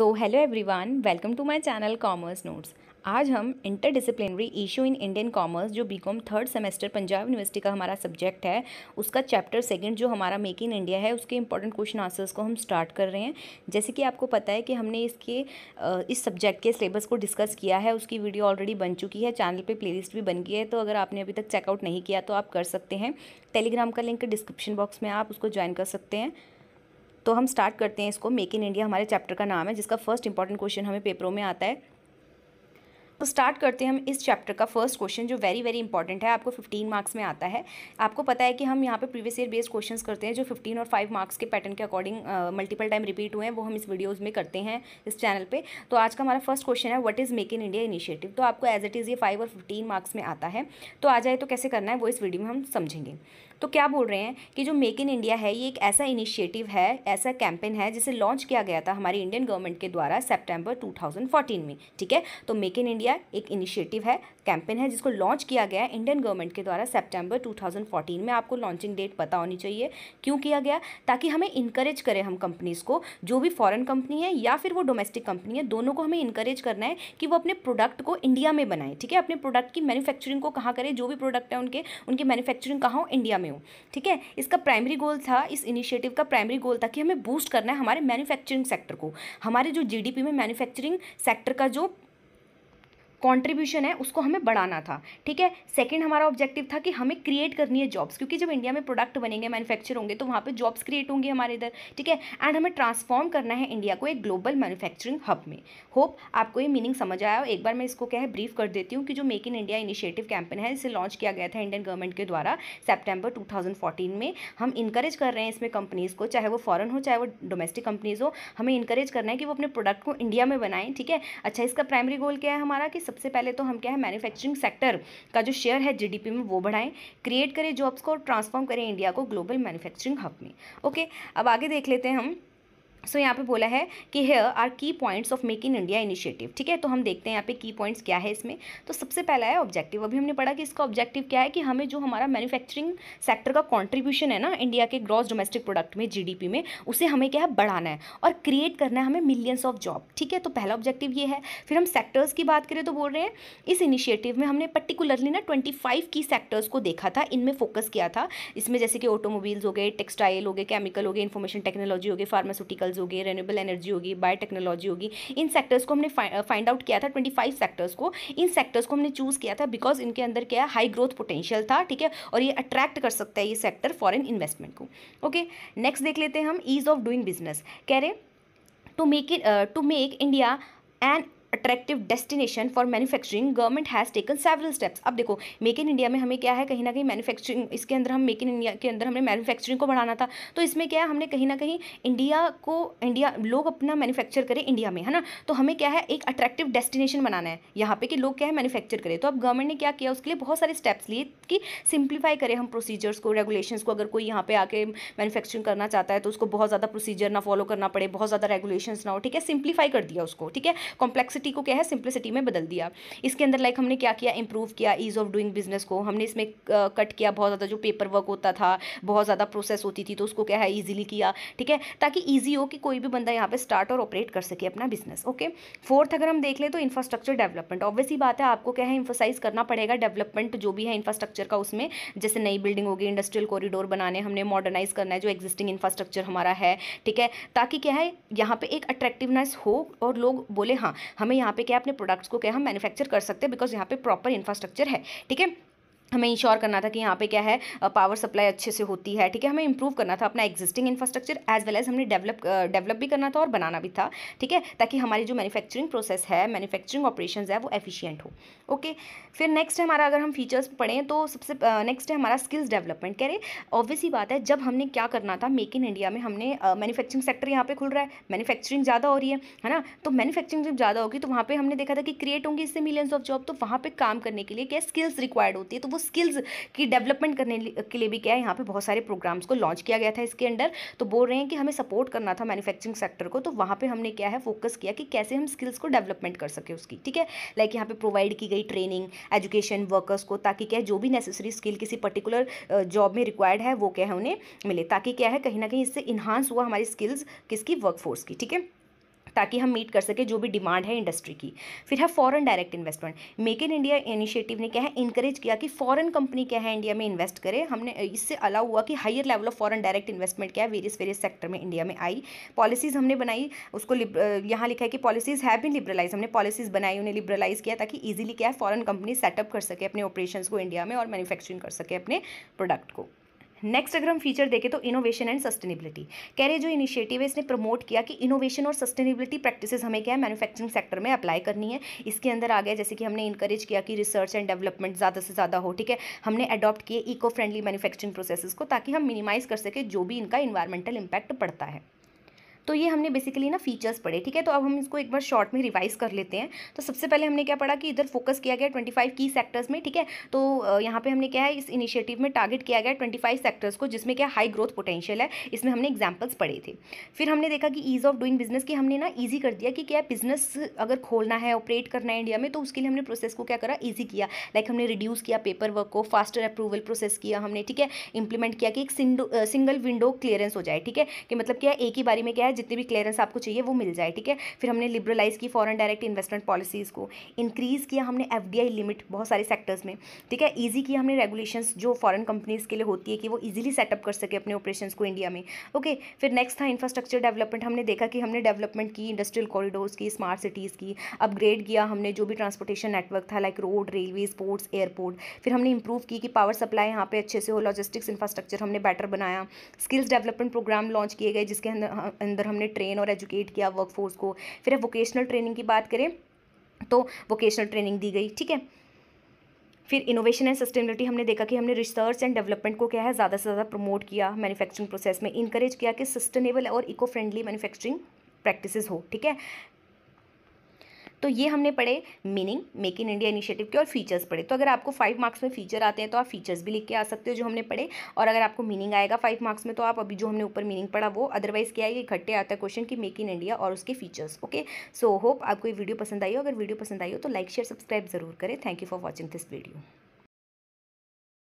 so hello everyone welcome to my channel commerce notes आज हम interdisciplinary issue in Indian commerce जो BCom third semester Punjab university का हमारा subject है उसका चैप्टर सेकंड जो हमारा मेक इन इंडिया है उसके इंपॉर्टेंट क्वेश्चन आंसर्स को हम स्टार्ट कर रहे हैं जैसे कि आपको पता है कि हमने इसके इस सब्जेक्ट के सिलेबस को डिस्कस किया है उसकी वीडियो ऑलरेडी बन चुकी है चैनल पर प्लेलिस्ट भी बन गई है तो अगर आपने अभी तक चेकआउट नहीं किया तो आप कर सकते हैं टेलीग्राम का लिंक डिस्क्रिप्शन बॉक्स में आप उसको ज्वाइन कर सकते हैं तो हम स्टार्ट करते हैं इसको मेक इन इंडिया हमारे चैप्टर का नाम है जिसका फर्स्ट इंपॉर्टेंट क्वेश्चन हमें पेपरों में आता है तो स्टार्ट करते हैं हम इस चैप्टर का फर्स्ट क्वेश्चन जो वेरी वेरी इंपॉर्टेंट है आपको 15 मार्क्स में आता है आपको पता है कि हम यहाँ पे प्रीवियस ईयर बेस्ड क्वेश्चंस करते हैं जो 15 और 5 मार्क्स के पैटर्न के अकॉर्डिंग मल्टीपल टाइम रिपीट हुए हैं वो हम इस वीडियोज़ में करते हैं इस चैनल पर तो आज का हमारा फर्स्ट क्वेश्चन है what is make in India initiative तो आपको एज इट इज़ ये फाइव और फिफ्टीन मार्क्स में आता है तो आ जाए तो कैसे करना है वो इस वीडियो में हम समझेंगे तो क्या बोल रहे हैं कि जो मेक इन इंडिया है ये एक ऐसा इनिशिएटिव है ऐसा कैंपेन है जिसे लॉन्च किया गया था हमारी इंडियन गवर्नमेंट के द्वारा सेप्टेम्बर टू में ठीक है तो मेक इन इंडिया एक इनिशिएटिव है कैंपेन है जिसको लॉन्च किया गया है इंडियन गवर्नमेंट के द्वारा सेप्टेम्बर टू में आपको लॉन्चिंग डेट पता होनी चाहिए क्यों किया गया ताकि हमें इंकरेज करें हम कंपनीज़ को जो भी फॉरन कंपनी है या फिर वो डोमेस्टिक कंपनी है दोनों को हमें इंकरेज करना है कि वो अपने प्रोडक्ट को इंडिया में बनाएं ठीक है अपने प्रोडक्ट की मैन्युफैक्चरिंग को कहाँ करें जो भी प्रोडक्ट है उनके उनकी मैन्युफैक्चरिंग कहाँ हो इंडिया में रही हूँ ठीक है इसका प्राइमरी गोल था इस इनिशिएटिव का प्राइमरी गोल था कि हमें बूस्ट करना है हमारे मैन्युफैक्चरिंग सेक्टर को हमारे जो जीडीपी में मैन्युफैक्चरिंग सेक्टर का जो कॉन्ट्रीब्यूशन है उसको हमें बढ़ाना था ठीक है सेकेंड हमारा ऑब्जेक्टिव था कि हमें क्रिएट करनी है जॉब्स क्योंकि जब इंडिया में प्रोडक्ट बनेंगे मैन्युफैक्चर होंगे तो वहाँ पर जॉब्स क्रिएट होंगे हमारे इधर ठीक है एंड हमें ट्रांसफॉर्म करना है इंडिया को एक ग्लोबल मैन्युफैक्चरिंग हब में होप आपको ये मीनिंग समझ आया हो एक बार मैं इसको क्या है ब्रीफ कर देती हूँ कि जो make in India initiative campaign है इसे लॉन्च किया गया था इंडियन गवर्नमेंट के द्वारा सेप्टेम्बर फोर्टीन में हम इंकरेज कर रहे हैं इसमें कंपनीज़ को चाहे वो फॉरन हो चाहे वो डोमेस्टिक कंपनीज़ हो हमें इंकरेज करना है कि वो अपने प्रोडक्ट को इंडिया में बनाएं ठीक है अच्छा इसका प्राइमरी गोल क्या है हमारा कि सबसे पहले तो हम क्या है मैन्युफैक्चरिंग सेक्टर का जो शेयर है जीडीपी में वो बढ़ाएं क्रिएट करें जॉब्स को और ट्रांसफॉर्म करें इंडिया को ग्लोबल मैन्युफैक्चरिंग हब में ओके अब आगे देख लेते हैं हम सो so, यहाँ पे बोला है कि here are key points of make in India initiative ठीक है तो हम देखते हैं यहाँ पे की पॉइंट्स क्या है इसमें तो सबसे पहला है ऑब्जेक्टिव अभी हमने पढ़ा कि इसका ऑब्जेक्टिव क्या है कि हमें जो हमारा मैन्युफैक्चरिंग सेक्टर का कॉन्ट्रीब्यूशन है ना इंडिया के ग्रॉस डोमेस्टिक प्रोडक्ट में जी में उसे हमें क्या है बढ़ाना है और क्रिएट करना है हमें मिलियंस ऑफ जॉब ठीक है तो पहला ऑब्जेक्टिव ये है फिर हम सेक्टर्स की बात करें तो बोल रहे हैं इस इनिशिएटिव में हमने पर्टिकुलरली ना ट्वेंटी फाइव की सेक्टर्स को देखा था इनमें फोकस किया था इसमें जैसे कि ऑटोमोबल्स हो गए टेक्सटाइल हो गए केमिकल हो गए इन्फॉर्मेशन टेक्नोलॉजी हो गए फार्मास्यूटिकल मिनरल्स हो गए रेन्यूबल एनर्जी होगी बायोटेक्नोलॉजी होगी इन सेक्टर्स को हमने फाइंड आउट किया था ट्वेंटी फाइव सेक्टर्स को इन सेक्टर्स को हमने चूज़ किया था बिकॉज इनके अंदर क्या है हाई ग्रोथ पोटेंशियल था ठीक है और ये अट्रैक्ट कर सकता है ये सेक्टर फॉरन इन्वेस्टमेंट को ओके नेक्स्ट देख लेते हैं हम ईज़ ऑफ डूइंग बिजनेस कह रहे to make it to make India and attractive destination for manufacturing government has taken several steps अब देखो मेक इन इंडिया में हमें क्या है कहीं ना कहीं मैन्युफैक्चरिंग इसके अंदर हम मेक इन इंडिया के अंदर हमने मैन्युफैक्चरिंग को बढ़ाना था तो इसमें क्या है हमने कहीं ना कहीं इंडिया को इंडिया लोग अपना मैन्युफैक्चर करें इंडिया में है ना तो हमें क्या है एक अट्रैक्टिव डेस्टिनेशन बनाना है यहाँ पे कि लोग क्या है मैनुफैक्चर करें तो अब गवर्नमेंट ने क्या किया उसके लिए बहुत सारे स्टेप्स लिए कि सिंप्लीफाई करें हम प्रोसीजर्स को रेगुलेशन को अगर कोई यहाँ पर आके मैनुफैक्चरिंग करना चाहता है तो उसको बहुत ज़्यादा प्रोसीजर ना फॉलो करना पड़े बहुत ज़्यादा रेगुलेशन ना हो ठीक है सिंप्लीफाई कर दिया उसको ठीक है कॉम्प्लेक्सिटी कॉम्प्लेक्सिटी को क्या है सिंप्लिसिटी में बदल दिया इसके अंदर लाइक हमने क्या किया इंप्रूव किया ईज ऑफ डूइंग बिजनेस को हमने इसमें कट किया बहुत ज़्यादा जो पेपर वर्क होता था बहुत ज़्यादा प्रोसेस होती थी तो उसको क्या है ईजिली किया ठीक है ताकि ईजी हो कि कोई भी बंदा यहाँ पर स्टार्ट और ऑपरेट कर सके अपना बिजनेस ओके फोर्थ अगर हम देख लें तो इंफ्रास्ट्रक्चर डेवलपमेंट ऑब्वियसली बात है आपको क्या है इंफोसाइज करना पड़ेगा डेवलपमेंट जो भी है इंफ्रास्ट्रक्चर का उसमें जैसे नई बिल्डिंग होगी इंडस्ट्रियल कॉरिडोर बनाने हमने मॉडर्नाइज करना है जो एग्जिस्टिंग इंफ्रास्ट्रक्चर हमारा है ठीक है ताकि क्या है यहाँ पे एक अट्रैक्टिवनेस हो और लोग बोले हाँ हम हमें यहाँ पे क्या अपने प्रोडक्ट्स को क्या हम मैन्युफैक्चर कर सकते हैं बिकॉज यहाँ पे प्रॉपर इंफ्रास्ट्रक्चर है ठीक है हमें इंश्योर करना था कि यहाँ पे क्या है पावर सप्लाई अच्छे से होती है ठीक है हमें इंप्रूव करना था अपना existing infrastructure as well as हमने डेवलप डेवलप भी करना था और बनाना भी था ठीक है ताकि हमारी जो मैन्युफैक्चरिंग प्रोसेस है मैन्युफैक्चरिंग ऑपरेशन है वो एफिशिएंट हो ओके फिर नेक्स्ट है हमारा अगर हम फीचर्स पढ़ें तो सबसे नेक्स्ट uh, है हमारा स्किल्स डेवलपमेंट कह रहे ऑब्वियस ही बात है जब हमने क्या करना था मेक इन इंडिया में हमने मैनुफैक्चरिंग सेक्टर यहाँ पे खुल रहा है मैनुफैक्चरिंग ज़्यादा हो रही है है ना तो मैनुफैक्चरिंग जब ज़्यादा होगी तो वहाँ पर हमने देखा था कि क्रिएट होंगी इससे मिलियंस ऑफ जॉब तो वहाँ पर काम करने के लिए क्या स्किल्स रिक्वायर्ड होती है तो वो स्किल्स की डेवलपमेंट करने के लिए भी क्या है यहाँ पे बहुत सारे प्रोग्राम्स को लॉन्च किया गया था इसके अंडर तो बोल रहे हैं कि हमें सपोर्ट करना था मैन्युफैक्चरिंग सेक्टर को तो वहाँ पर हमने क्या है फोकस किया कि कैसे हम स्किल्स को डेवलपमेंट कर सके उसकी ठीक है लाइक यहाँ पर प्रोवाइड की गई ट्रेनिंग एजुकेशन वर्कर्स को ताकि क्या जो भी नेसेसरी स्किल किसी पर्टिकुलर जॉब में रिक्वायर्ड है वो क्या है उन्हें मिले ताकि क्या है कहीं ना कहीं इससे इन्हांस हुआ हमारी स्किल्स किसकी वर्कफोर्स की ठीक है ताकि हम मीट कर सके जो भी डिमांड है इंडस्ट्री की फिर है foreign direct investment make in India initiative ने क्या है इनकरेज किया कि फॉरेन कंपनी क्या है इंडिया में इन्वेस्ट करे हमने इससे अलाउ हुआ कि higher level of foreign direct investment क्या है वेरियस वेरियस सेक्टर में इंडिया में आई पॉलिसीज़ हमने बनाई उसको यहाँ लिखा है कि पॉलिसीज़ हैव बिन लिबरलाइज हमने पॉलिसीज़ बनाई उन्हें लिबरलाइज किया ताकि ईजिली क्या है फॉरन कंपनी सेटअप कर सके अपने ऑपरेशन को इंडिया में और मैनुफैक्चरिंग कर सके अपने प्रोडक्ट को नेक्स्ट अगर हम फीचर देखें तो इनोवेशन एंड सस्टेनेबिलिटी कह रहे जो इनिशिएटिव है इसने प्रमोट किया कि इनोवेशन और सस्टेनेबिलिटी प्रैक्टिसेस हमें क्या है मैन्युफैक्चरिंग सेक्टर में अप्लाई करनी है इसके अंदर आ गया जैसे कि हमने इंकरेज किया कि रिसर्च एंड डेवलपमेंट ज़्यादा से ज़्यादा हो ठीक है हमने अडॉप्ट किए इको फ्रेंडली मैनुफैक्चरिंग प्रोसेसेस को ताकि हम मिनिमाइज़ कर सकें जो भी इनका इन्वायरमेंटल इंपैक्ट पड़ता है तो ये हमने बेसिकली ना फीचर्स पढ़े ठीक है तो अब हम इसको एक बार शॉर्ट में रिवाइज कर लेते हैं तो सबसे पहले हमने क्या पढ़ा कि इधर फोकस किया गया ट्वेंटी फाइव की सेक्टर्स में ठीक है तो यहाँ पे हमने क्या है इस इनिशिएटिव में टारगेट किया गया ट्वेंटी फाइव सेक्टर्स को जिसमें क्या हाई ग्रोथ पोटेंशियल है इसमें हमने एग्जाम्पल्स पढ़े थे फिर हमने देखा कि ईज़ ऑफ डूइंग बिजनेस की हमने ना ईजी कर दिया कि क्या बिजनेस अगर खोलना है ऑपरेट करना है इंडिया में तो उसके लिए हमने प्रोसेस को क्या करा ईजी किया लाइक हमने रिड्यूस किया पेपर वर्क को फास्टर अप्रूवल प्रोसेस किया हमने ठीक है इंप्लीमेंट किया कि एक सिंगल विंडो क्लियरेंस हो जाए ठीक है कि मतलब क्या एक ही बारी में क्या है है जितनी भी क्लियरेंस आपको चाहिए वो मिल जाए ठीक है फिर हमने लिबरलाइज़ की फॉरन डायरेक्ट इन्वेस्टमेंट पॉलिसीज़ को इंक्रीज़ किया हमने एफ लिमिट बहुत सारे सेक्टर्स में ठीक है ईजी किया हमने रेगुलेशन जो फॉरन कंपनीज़ के लिए होती है कि वो ईजिली सेटअप कर सके अपने ऑपरेशन को इंडिया में ओके फिर नेक्स्ट था इंफ्रास्ट्रक्चर डेवलपमेंट हमने देखा कि हमने डेवलपमेंट की इंडस्ट्रियल कॉरिडोर्स की स्मार्ट सिटीज़ की अपग्रेड किया हमने जो भी ट्रांसपोर्टेशन नेटवर्क था like road railway sports airport फिर हमने इंप्रूव की कि पावर सप्लाई यहाँ पे अच्छे से हो लॉजिस्टिक्स इंफ्रास्ट्रक्चर हमने बेटर बनाया स्किल्स डेवलपमेंट प्रोग्राम लॉन्च किए गए जिसके अंदर अंदर हमने ट्रेन और एजुकेट किया वर्कफोर्स को फिर वोकेशनल ट्रेनिंग की बात करें तो वोकेशनल ट्रेनिंग दी गई ठीक है फिर इनोवेशन एंड सस्टेनेबिलिटी हमने देखा कि हमने रिसर्च एंड डेवलपमेंट को क्या है ज़्यादा से ज़्यादा प्रमोट किया मैन्युफैक्चरिंग प्रोसेस में इंकरेज किया कि सस्टेनेबल और इको फ्रेंडली मैन्युफैक्चरिंग प्रैक्टिसेस हो ठीक है तो ये हमने पढ़े meaning make in India initiative के और फीचर्स पढ़े तो अगर आपको फाइव मार्क्स में फीचर आते हैं तो आप फीचर्स भी लिख के आ सकते हो जो हमने पढ़े और अगर आपको मीनिंग आएगा फाइव मार्क्स में तो आप अभी जो हमने ऊपर मीनिंग पढ़ा वो अदरवाइज़ क्या है ये इकट्ठे आता है क्वेश्चन की मेक इन इंडिया और उसके फीचर्स ओके सो होप आपको ये वीडियो पसंद आई हो अगर वीडियो पसंद आई हो तो लाइक शेयर सब्सक्राइब जरूर करें thank you for watching this video